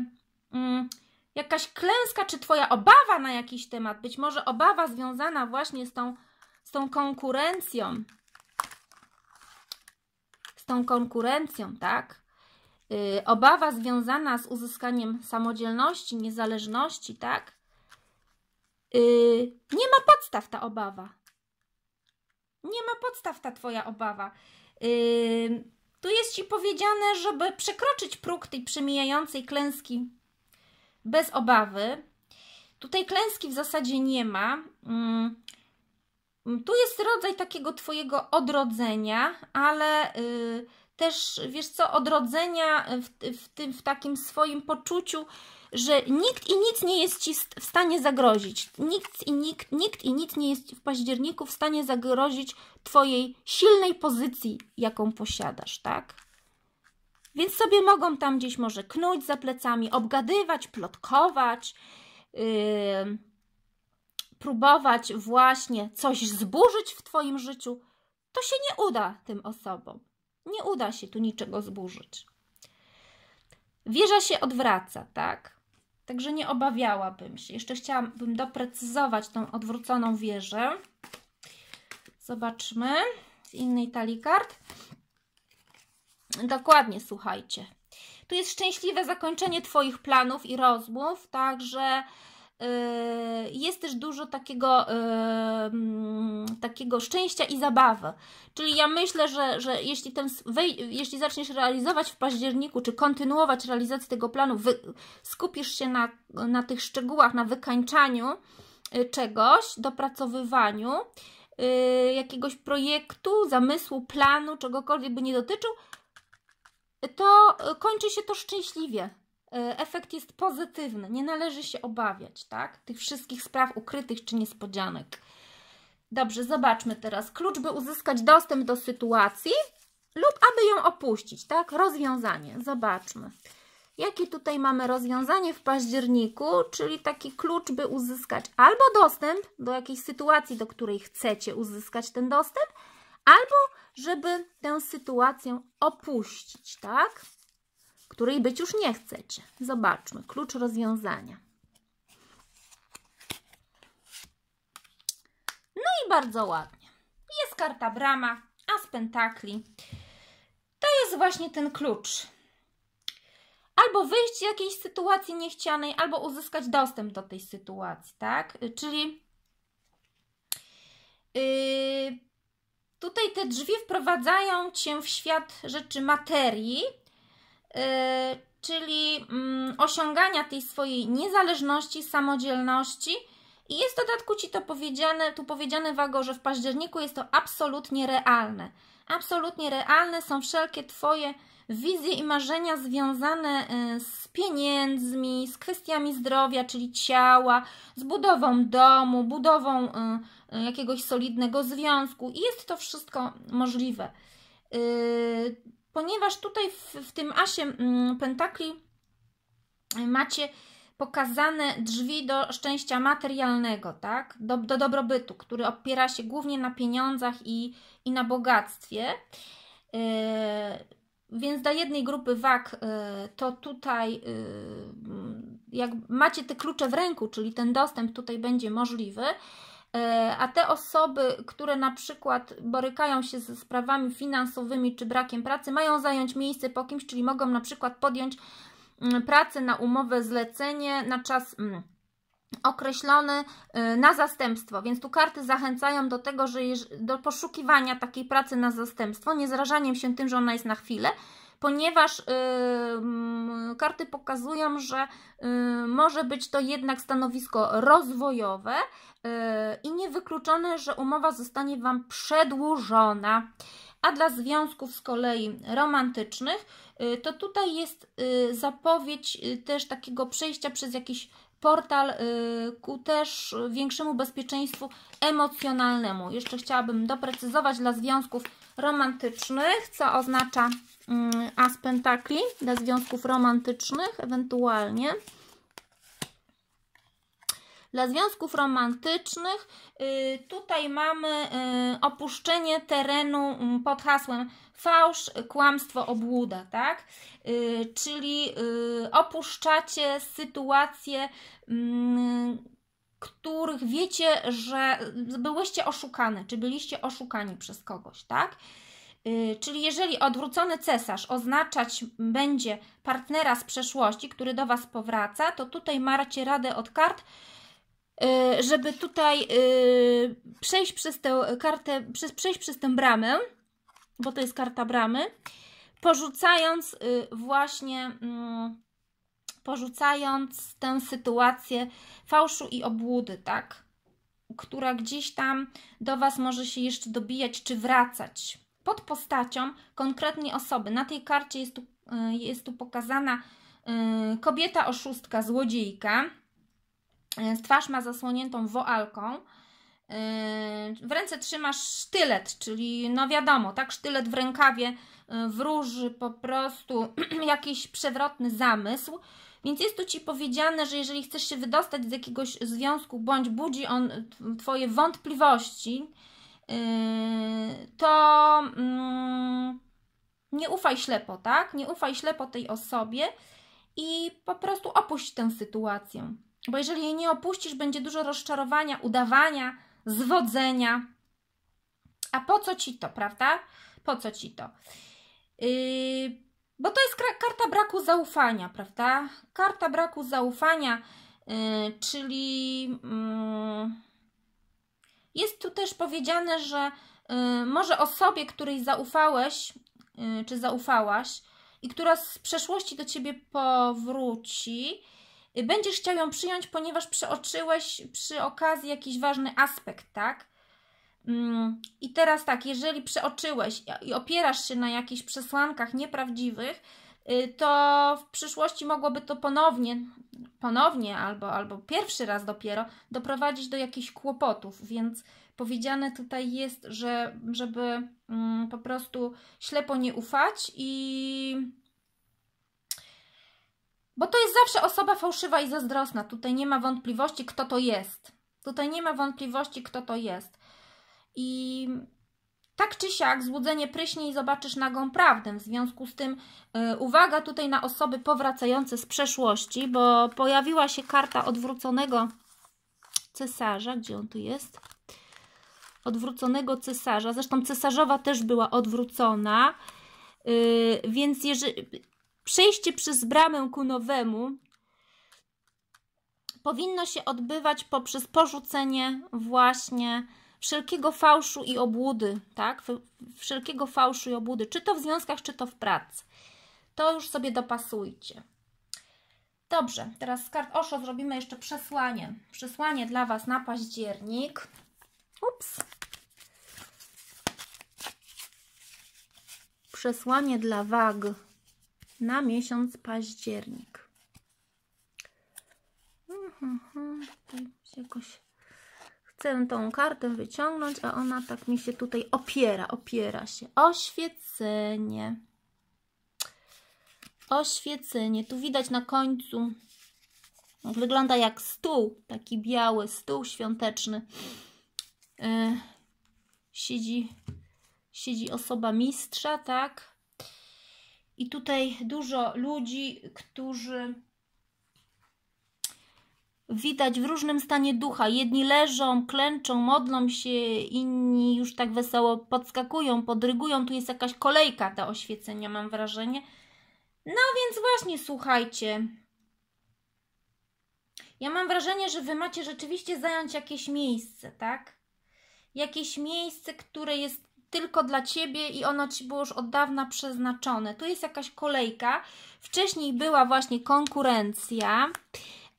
mm, jakaś klęska, czy Twoja obawa na jakiś temat, być może obawa związana właśnie z tą, z tą konkurencją, z tą konkurencją, tak? Yy, obawa związana z uzyskaniem samodzielności, niezależności, tak? Yy, nie ma podstaw ta obawa. Nie ma podstaw ta Twoja obawa. Yy, tu jest ci powiedziane, żeby przekroczyć próg tej przemijającej klęski bez obawy. Tutaj klęski w zasadzie nie ma. Mm. Tu jest rodzaj takiego Twojego odrodzenia, ale y, też, wiesz co, odrodzenia w, w tym w takim swoim poczuciu że nikt i nic nie jest Ci w stanie zagrozić. Nikt i, nikt, nikt i nic nie jest w październiku w stanie zagrozić Twojej silnej pozycji, jaką posiadasz, tak? Więc sobie mogą tam gdzieś może knuć za plecami, obgadywać, plotkować, yy, próbować właśnie coś zburzyć w Twoim życiu. To się nie uda tym osobom. Nie uda się tu niczego zburzyć. Wieża się odwraca, tak? Także nie obawiałabym się. Jeszcze chciałabym doprecyzować tą odwróconą wieżę. Zobaczmy z innej talii kart. Dokładnie, słuchajcie. Tu jest szczęśliwe zakończenie Twoich planów i rozmów, także Yy, jest też dużo takiego, yy, takiego szczęścia i zabawy. Czyli ja myślę, że, że jeśli, ten, jeśli zaczniesz realizować w październiku, czy kontynuować realizację tego planu, skupisz się na, na tych szczegółach, na wykańczaniu y, czegoś, dopracowywaniu y, jakiegoś projektu, zamysłu, planu, czegokolwiek by nie dotyczył, to y, kończy się to szczęśliwie E, efekt jest pozytywny. Nie należy się obawiać, tak? Tych wszystkich spraw ukrytych czy niespodzianek. Dobrze, zobaczmy teraz. Klucz, by uzyskać dostęp do sytuacji lub aby ją opuścić, tak? Rozwiązanie. Zobaczmy. Jakie tutaj mamy rozwiązanie w październiku, czyli taki klucz, by uzyskać albo dostęp do jakiejś sytuacji, do której chcecie uzyskać ten dostęp, albo żeby tę sytuację opuścić, tak? której być już nie chcecie. Zobaczmy, klucz rozwiązania. No i bardzo ładnie. Jest karta brama, a z pentakli. To jest właśnie ten klucz. Albo wyjść z jakiejś sytuacji niechcianej, albo uzyskać dostęp do tej sytuacji, tak? Czyli yy, tutaj te drzwi wprowadzają Cię w świat rzeczy materii, Y, czyli mm, osiągania tej swojej niezależności, samodzielności. I jest w dodatku Ci to powiedziane, tu powiedziane w Agorze w październiku jest to absolutnie realne. Absolutnie realne są wszelkie Twoje wizje i marzenia związane y, z pieniędzmi, z kwestiami zdrowia, czyli ciała, z budową domu, budową y, jakiegoś solidnego związku. I jest to wszystko możliwe ponieważ tutaj w, w tym asie mm, pentakli y, macie pokazane drzwi do szczęścia materialnego, tak? Do, do dobrobytu, który opiera się głównie na pieniądzach i, i na bogactwie. Yy, więc dla jednej grupy wag yy, to tutaj, yy, jak macie te klucze w ręku, czyli ten dostęp tutaj będzie możliwy, E, a te osoby, które na przykład borykają się ze sprawami finansowymi czy brakiem pracy, mają zająć miejsce po kimś, czyli mogą na przykład podjąć mm, pracę na umowę zlecenie na czas mm, określony e, na zastępstwo, więc tu karty zachęcają do tego, że do poszukiwania takiej pracy na zastępstwo, nie zrażaniem się tym, że ona jest na chwilę, ponieważ yy, karty pokazują, że yy, może być to jednak stanowisko rozwojowe yy, i niewykluczone, że umowa zostanie Wam przedłużona. A dla związków z kolei romantycznych, y, to tutaj jest y, zapowiedź y, też takiego przejścia przez jakiś portal ku też większemu bezpieczeństwu emocjonalnemu. Jeszcze chciałabym doprecyzować dla związków romantycznych, co oznacza Mm, as pentakli dla związków romantycznych, ewentualnie. Dla związków romantycznych y, tutaj mamy y, opuszczenie terenu mm, pod hasłem fałsz, kłamstwo, obłuda, tak? Y, czyli opuszczacie sytuacje, mm, których wiecie, że byłyście oszukane, czy byliście oszukani przez kogoś, tak? Y, czyli jeżeli odwrócony cesarz oznaczać będzie partnera z przeszłości, który do Was powraca, to tutaj macie radę od kart, y, żeby tutaj y, przejść przez tę kartę, przejść przez tę bramę, bo to jest karta bramy, porzucając właśnie mm, porzucając tę sytuację fałszu i obłudy, tak? Która gdzieś tam do Was może się jeszcze dobijać czy wracać pod postacią konkretnej osoby. Na tej karcie jest tu, y, jest tu pokazana y, kobieta oszustka, złodziejka. Y, twarz ma zasłoniętą woalką. W ręce trzymasz sztylet, czyli no wiadomo, tak, sztylet w rękawie wróży po prostu jakiś przewrotny zamysł. Więc jest tu Ci powiedziane, że jeżeli chcesz się wydostać z jakiegoś związku, bądź budzi on Twoje wątpliwości, Yy, to mm, nie ufaj ślepo, tak? Nie ufaj ślepo tej osobie i po prostu opuść tę sytuację. Bo jeżeli jej nie opuścisz, będzie dużo rozczarowania, udawania, zwodzenia. A po co ci to, prawda? Po co ci to? Yy, bo to jest karta braku zaufania, prawda? Karta braku zaufania, yy, czyli. Yy, jest tu też powiedziane, że y, może osobie, której zaufałeś y, czy zaufałaś i która z przeszłości do ciebie powróci, y, będziesz chciał ją przyjąć, ponieważ przeoczyłeś przy okazji jakiś ważny aspekt, tak? Mm, I teraz tak, jeżeli przeoczyłeś i opierasz się na jakichś przesłankach nieprawdziwych, Y, to w przyszłości mogłoby to ponownie, ponownie albo, albo pierwszy raz dopiero doprowadzić do jakichś kłopotów, więc powiedziane tutaj jest, że żeby mm, po prostu ślepo nie ufać i bo to jest zawsze osoba fałszywa i zazdrosna. Tutaj nie ma wątpliwości, kto to jest. Tutaj nie ma wątpliwości, kto to jest. I tak czy siak złudzenie pryśnie i zobaczysz nagą prawdę. W związku z tym yy, uwaga tutaj na osoby powracające z przeszłości, bo pojawiła się karta odwróconego cesarza. Gdzie on tu jest? Odwróconego cesarza. Zresztą cesarzowa też była odwrócona. Yy, więc jeżeli, przejście przez bramę ku nowemu powinno się odbywać poprzez porzucenie właśnie wszelkiego fałszu i obłudy, tak? Wszelkiego fałszu i obłudy, czy to w związkach, czy to w pracy. To już sobie dopasujcie. Dobrze, teraz z kart Osho zrobimy jeszcze przesłanie. Przesłanie dla Was na październik. Ups. Przesłanie dla wag na miesiąc październik. Mhm, mhm jakoś chcę tą kartę wyciągnąć, a ona tak mi się tutaj opiera, opiera się. Oświecenie. Oświecenie. Tu widać na końcu, wygląda jak stół, taki biały stół świąteczny. Yy, siedzi, siedzi osoba mistrza, tak? I tutaj dużo ludzi, którzy widać w różnym stanie ducha. Jedni leżą, klęczą, modlą się, inni już tak wesoło podskakują, podrygują. Tu jest jakaś kolejka do oświecenia, mam wrażenie. No więc właśnie, słuchajcie. Ja mam wrażenie, że wy macie rzeczywiście zająć jakieś miejsce, tak? Jakieś miejsce, które jest tylko dla ciebie i ono ci było już od dawna przeznaczone. Tu jest jakaś kolejka. Wcześniej była właśnie konkurencja.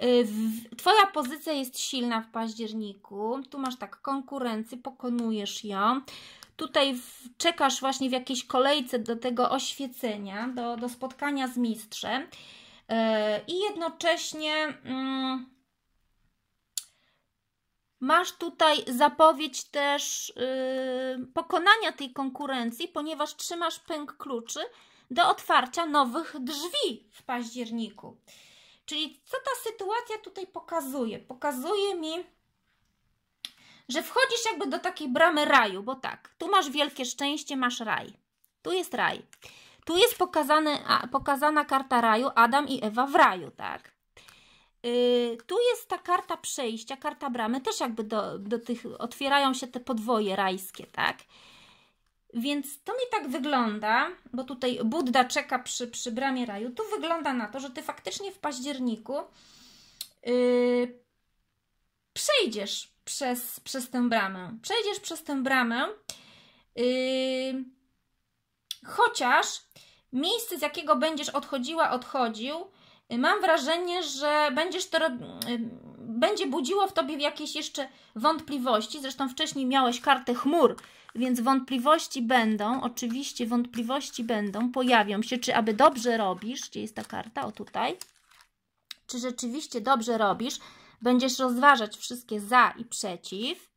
Y, twoja pozycja jest silna w październiku. Tu masz tak konkurencję, pokonujesz ją. Tutaj czekasz właśnie w jakiejś kolejce do tego oświecenia, do, do spotkania z mistrzem. Y, I jednocześnie mm, masz tutaj zapowiedź też y, pokonania tej konkurencji, ponieważ trzymasz pęk kluczy do otwarcia nowych drzwi w październiku. Czyli co ta sytuacja tutaj pokazuje? Pokazuje mi, że wchodzisz jakby do takiej bramy raju, bo tak, tu masz wielkie szczęście, masz raj. Tu jest raj. Tu jest pokazany, pokazana karta raju, Adam i Ewa w raju, tak? Yy, tu jest ta karta przejścia, karta bramy, też jakby do, do tych, otwierają się te podwoje rajskie, tak? Więc to mi tak wygląda, bo tutaj Budda czeka przy, przy bramie raju. Tu wygląda na to, że ty faktycznie w październiku yy, przejdziesz przez, przez tę bramę. Przejdziesz przez tę bramę, yy, chociaż miejsce, z jakiego będziesz odchodziła, odchodził, mam wrażenie, że będziesz to Yy, będzie budziło w tobie jakieś jeszcze wątpliwości. Zresztą wcześniej miałeś kartę chmur, więc wątpliwości będą, oczywiście wątpliwości będą, pojawią się, czy aby dobrze robisz, gdzie jest ta karta, o tutaj, czy rzeczywiście dobrze robisz, będziesz rozważać wszystkie za i przeciw,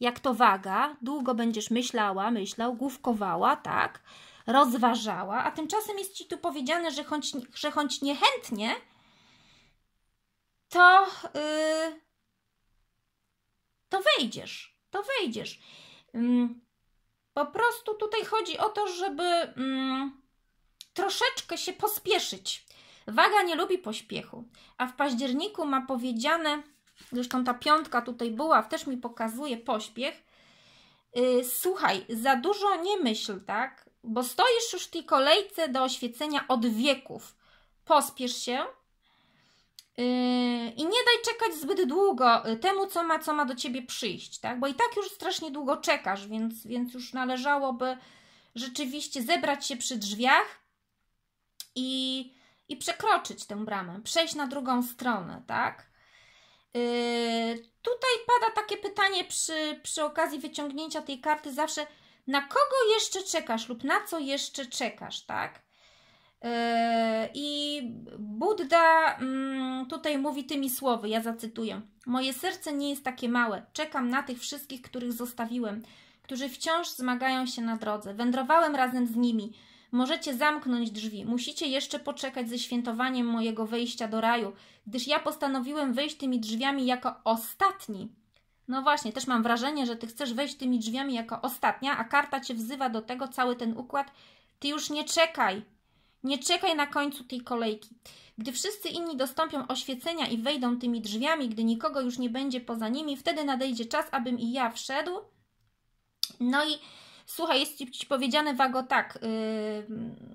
jak to waga, długo będziesz myślała, myślał, główkowała, tak, rozważała, a tymczasem jest Ci tu powiedziane, że choć, że choć niechętnie, to, yy, to wejdziesz. To wejdziesz. Mm, po prostu tutaj chodzi o to, żeby mm, troszeczkę się pospieszyć. Waga nie lubi pośpiechu, a w październiku ma powiedziane, zresztą ta piątka tutaj była, też mi pokazuje pośpiech. Yy, słuchaj, za dużo nie myśl, tak? Bo stoisz już w tej kolejce do oświecenia od wieków. Pospiesz się, Yy, I nie daj czekać zbyt długo y, temu, co ma, co ma do ciebie przyjść, tak? Bo i tak już strasznie długo czekasz, więc, więc już należałoby rzeczywiście zebrać się przy drzwiach i, i przekroczyć tę bramę, przejść na drugą stronę, tak? Yy, tutaj pada takie pytanie przy, przy okazji wyciągnięcia tej karty zawsze, na kogo jeszcze czekasz lub na co jeszcze czekasz, tak? Yy, I Buddha mm, tutaj mówi tymi słowy, ja zacytuję: Moje serce nie jest takie małe, czekam na tych wszystkich, których zostawiłem, którzy wciąż zmagają się na drodze. Wędrowałem razem z nimi. Możecie zamknąć drzwi, musicie jeszcze poczekać ze świętowaniem mojego wejścia do raju, gdyż ja postanowiłem wejść tymi drzwiami jako ostatni. No właśnie, też mam wrażenie, że ty chcesz wejść tymi drzwiami jako ostatnia, a karta cię wzywa do tego cały ten układ. Ty już nie czekaj, nie czekaj na końcu tej kolejki. Gdy wszyscy inni dostąpią oświecenia i wejdą tymi drzwiami, gdy nikogo już nie będzie poza nimi, wtedy nadejdzie czas, abym i ja wszedł. No i słuchaj, jest Ci powiedziane, Wago, tak,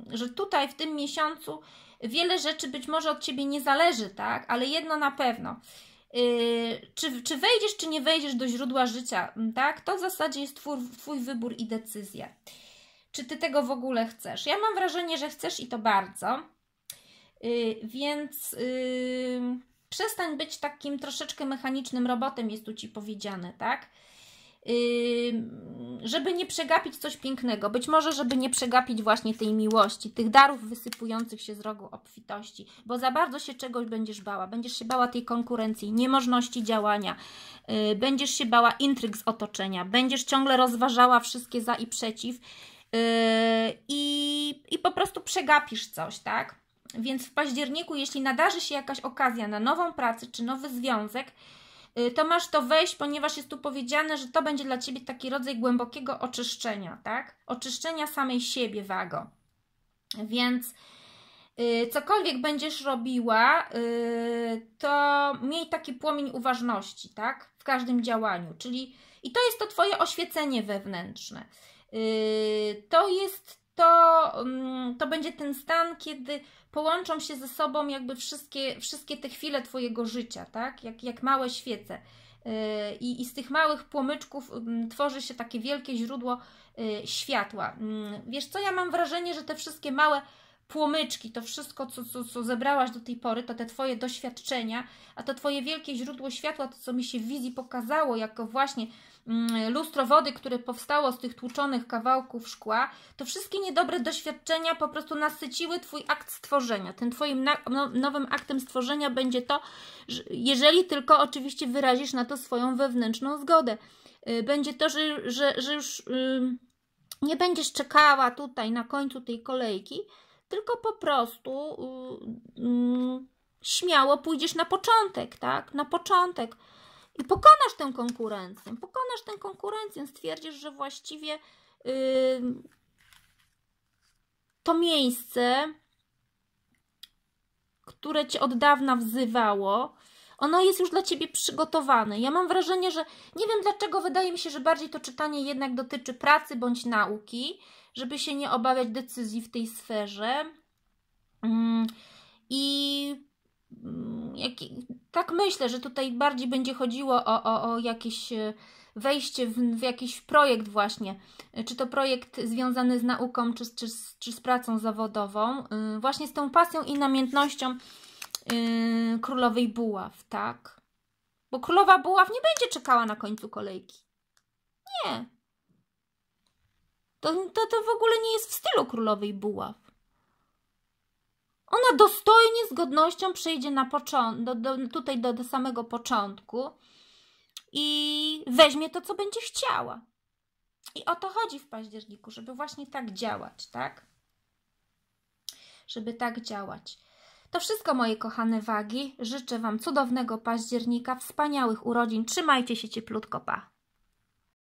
yy, że tutaj w tym miesiącu wiele rzeczy być może od Ciebie nie zależy, tak, ale jedno na pewno. Yy, czy, czy wejdziesz, czy nie wejdziesz do źródła życia, tak? To w zasadzie jest twór, Twój wybór i decyzja czy ty tego w ogóle chcesz. Ja mam wrażenie, że chcesz i to bardzo. Yy, więc yy, przestań być takim troszeczkę mechanicznym robotem, jest tu ci powiedziane, tak? Y, żeby nie przegapić coś pięknego, być może, żeby nie przegapić właśnie tej miłości, tych darów wysypujących się z rogu obfitości, bo za bardzo się czegoś będziesz bała, będziesz się bała tej konkurencji, niemożności działania, y, będziesz się bała intryg z otoczenia, będziesz ciągle rozważała wszystkie za i przeciw Yy, i, i po prostu przegapisz coś, tak? Więc w październiku, jeśli nadarzy się jakaś okazja na nową pracę czy nowy związek, yy, to masz to wejść, ponieważ jest tu powiedziane, że to będzie dla ciebie taki rodzaj głębokiego oczyszczenia, tak? Oczyszczenia samej siebie, wago. Więc yy, cokolwiek będziesz robiła, yy, to miej taki płomień uważności, tak? W każdym działaniu. Czyli i to jest to twoje oświecenie wewnętrzne. Yy, to jest to, mm, to będzie ten stan, kiedy połączą się ze sobą jakby wszystkie, wszystkie te chwile Twojego życia, tak? Jak, jak małe świece. Yy, I, I z tych małych płomyczków mm, tworzy się takie wielkie źródło yy, światła. Mm, wiesz co, ja mam wrażenie, że te wszystkie małe płomyczki, to wszystko, co, co, co zebrałaś do tej pory, to te Twoje doświadczenia, a to Twoje wielkie źródło światła, to co mi się w wizji pokazało, jako właśnie Mm, lustro wody, które powstało z tych tłuczonych kawałków szkła, to wszystkie niedobre doświadczenia po prostu nasyciły Twój akt stworzenia. Tym Twoim no, nowym aktem stworzenia będzie to, jeżeli tylko oczywiście wyrazisz na to swoją wewnętrzną zgodę. Y, będzie to, że, że, że już nie będziesz czekała tutaj na końcu tej kolejki, tylko po prostu y, śmiało pójdziesz na początek, tak? Na początek i pokonasz tę konkurencję. Pokonasz tę konkurencję, stwierdzisz, że właściwie yy, to miejsce, które cię od dawna wzywało, ono jest już dla ciebie przygotowane. Ja mam wrażenie, że nie wiem dlaczego, wydaje mi się, że bardziej to czytanie jednak dotyczy pracy bądź nauki, żeby się nie obawiać decyzji w tej sferze. Mm, I jak, tak myślę, że tutaj bardziej będzie chodziło o, o, o jakieś e, wejście w, w, jakiś projekt właśnie, e, czy to projekt związany z nauką, czy, czy, czy z pracą zawodową, e, właśnie z tą pasją i namiętnością yy, królowej buław, tak? Bo królowa buław nie będzie czekała na końcu kolejki. Nie. To, to, to w ogóle nie jest w stylu królowej buław. Ona dostojnie, z godnością przyjdzie na począt, do, do, tutaj do, do samego początku i weźmie to, co będzie chciała. I o to chodzi w październiku, żeby właśnie tak działać, tak? Żeby tak działać. To wszystko, moje kochane wagi. Życzę Wam cudownego października, wspaniałych urodzin. Trzymajcie się cieplutko, pa!